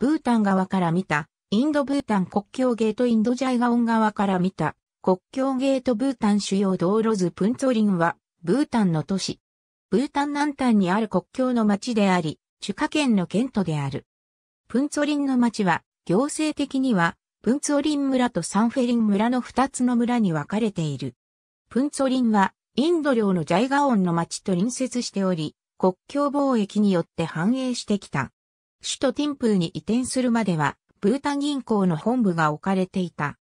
ブータン側から見た、インドブータン国境ゲートインドジャイガオン側から見た、国境ゲートブータン主要道路図プンツォリンは、ブータンの都市。ブータン南端にある国境の町であり、中華圏の県都である。プンツォリンの町は、行政的には、プンツォリン村とサンフェリン村の二つの村に分かれている。プンツォリンは、インド領のジャイガオンの町と隣接しており、国境貿易によって繁栄してきた。首都ティンプーに移転するまでは、ブータ銀行の本部が置かれていた。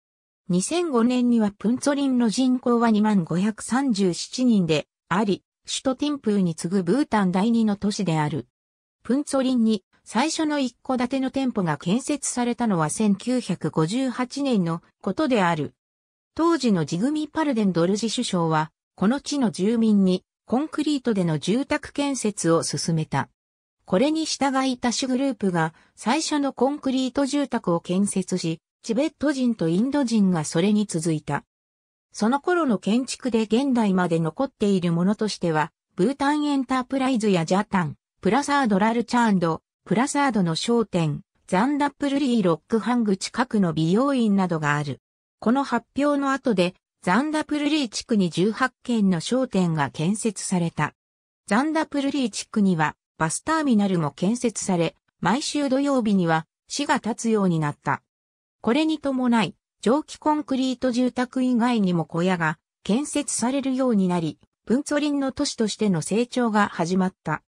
2005年にはプンツォリンの人口は2537人であり、首都ティンプーに次ぐブータン第二の都市である。プンツォリンに最初の一戸建ての店舗が建設されたのは1958年のことである。当時のジグミ・パルデンドルジ首相は、この地の住民にコンクリートでの住宅建設を進めた。これに従いた種グループが最初のコンクリート住宅を建設し、チベット人とインド人がそれに続いた。その頃の建築で現代まで残っているものとしては、ブータンエンタープライズやジャタン、プラサードラルチャンド、プラサードの商店、ザンダップルリーロックハング近くの美容院などがある。この発表の後で、ザンダプルリー地区に18軒の商店が建設された。ザンダプルリー地区には、バスターミナルも建設され、毎週土曜日には市が立つようになった。これに伴い、蒸気コンクリート住宅以外にも小屋が建設されるようになり、文リンの都市としての成長が始まった。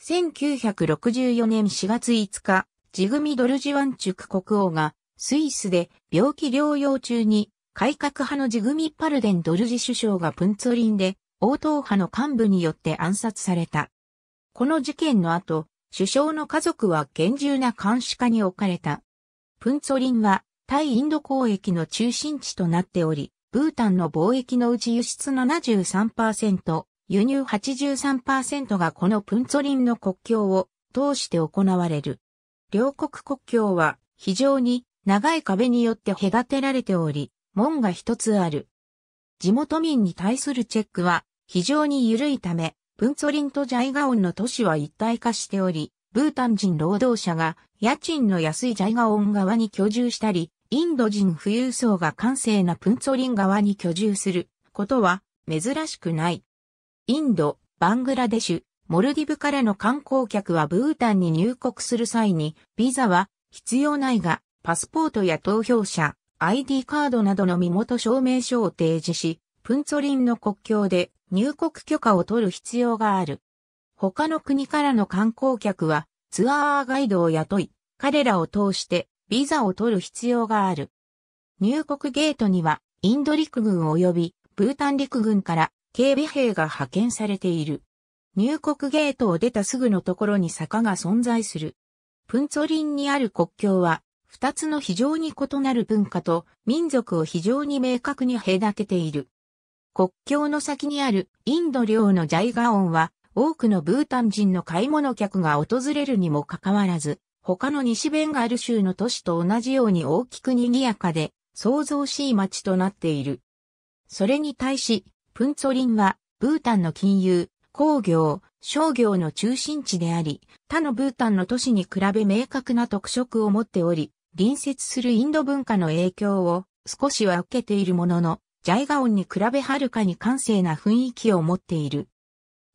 1964年4月5日、ジグミ・ドルジワンチュク国王がスイスで病気療養中に改革派のジグミ・パルデン・ドルジ首相がプンツォリンで、応答派の幹部によって暗殺された。この事件の後、首相の家族は厳重な監視下に置かれた。プンツォリンは、対インド交易の中心地となっており、ブータンの貿易のうち輸出73%、輸入83%がこのプンツォリンの国境を通して行われる。両国国境は非常に長い壁によって隔てられており、門が一つある。地元民に対するチェックは非常に緩いため、ンソリンとジャイガオンの都市は一体化しており、ブータン人労働者が家賃の安いジャイガオン側に居住したり、インド人富裕層が閑静なプンツォリン側に居住することは珍しくない。インド、バングラデシュ、モルディブからの観光客はブータンに入国する際にビザは必要ないが、パスポートや投票者、ID カードなどの身元証明書を提示し、プンツォリンの国境で入国許可を取る必要がある。他の国からの観光客はツアーガイドを雇い、彼らを通してビザを取る必要がある。入国ゲートにはインド陸軍及びブータン陸軍から警備兵が派遣されている。入国ゲートを出たすぐのところに坂が存在する。プンツォリンにある国境は、二つの非常に異なる文化と民族を非常に明確に隔てている。国境の先にあるインド領のジャイガオンは多くのブータン人の買い物客が訪れるにもかかわらず、他の西ベンガル州の都市と同じように大きく賑やかで、創造しい街となっている。それに対し、プンツォリンは、ブータンの金融、工業、商業の中心地であり、他のブータンの都市に比べ明確な特色を持っており、隣接するインド文化の影響を少しは受けているものの、ジャイガオンに比べはるかに閑静な雰囲気を持っている。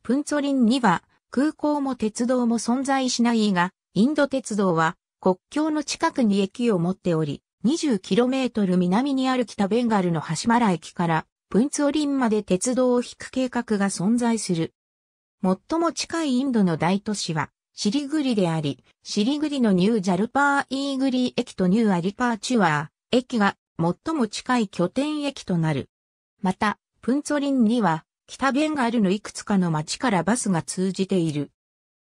プンツォリンには空港も鉄道も存在しないが、インド鉄道は国境の近くに駅を持っており、20km 南にある北ベンガルの橋原駅からプンツオリンまで鉄道を引く計画が存在する。最も近いインドの大都市はシリグリであり、シリグリのニュージャルパーイーグリー駅とニューアリパーチュアー駅が最も近い拠点駅となる。また、プンツォリンには、北ベンガルのいくつかの町からバスが通じている。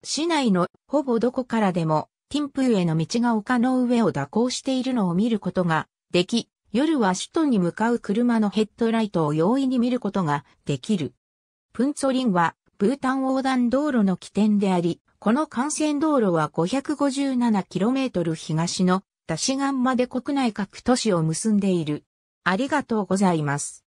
市内のほぼどこからでも、ティンプーへの道が丘の上を蛇行しているのを見ることができ、夜は首都に向かう車のヘッドライトを容易に見ることができる。プンツォリンは、ブータン横断道路の起点であり、この幹線道路は 557km 東のダシガンまで国内各都市を結んでいる。ありがとうございます。